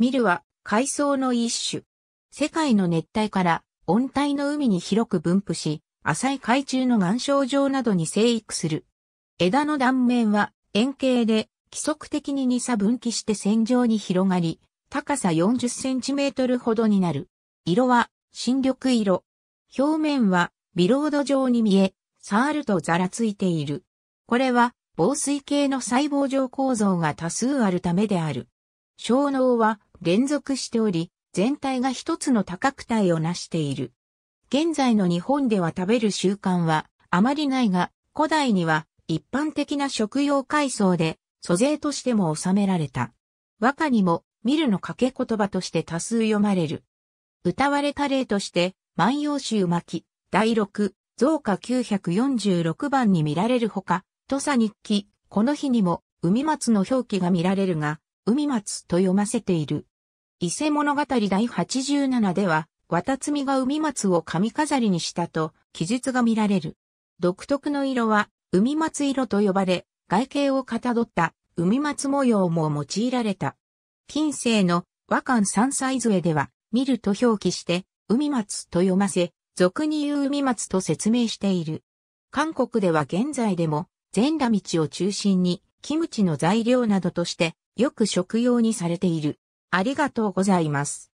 ミルは海藻の一種。世界の熱帯から温帯の海に広く分布し、浅い海中の岩礁上などに生育する。枝の断面は円形で規則的に2差分岐して線状に広がり、高さ40センチメートルほどになる。色は新緑色。表面はビロード状に見え、サールとザラついている。これは防水系の細胞状構造が多数あるためである。小脳は連続しており、全体が一つの多角体を成している。現在の日本では食べる習慣はあまりないが、古代には一般的な食用海藻で租税としても収められた。和歌にも見るの掛け言葉として多数読まれる。歌われた例として、万葉集巻、第六、増加946番に見られるほか、土佐日記、この日にも、海松の表記が見られるが、海松と読ませている。伊勢物語第87では、綿摘が海松を髪飾りにしたと記述が見られる。独特の色は海松色と呼ばれ、外形をかたどった海松模様も用いられた。近世の和漢三歳図絵では、見ると表記して、海松と読ませ、俗に言う海松と説明している。韓国では現在でも、全羅道を中心に、キムチの材料などとして、よく食用にされている。ありがとうございます。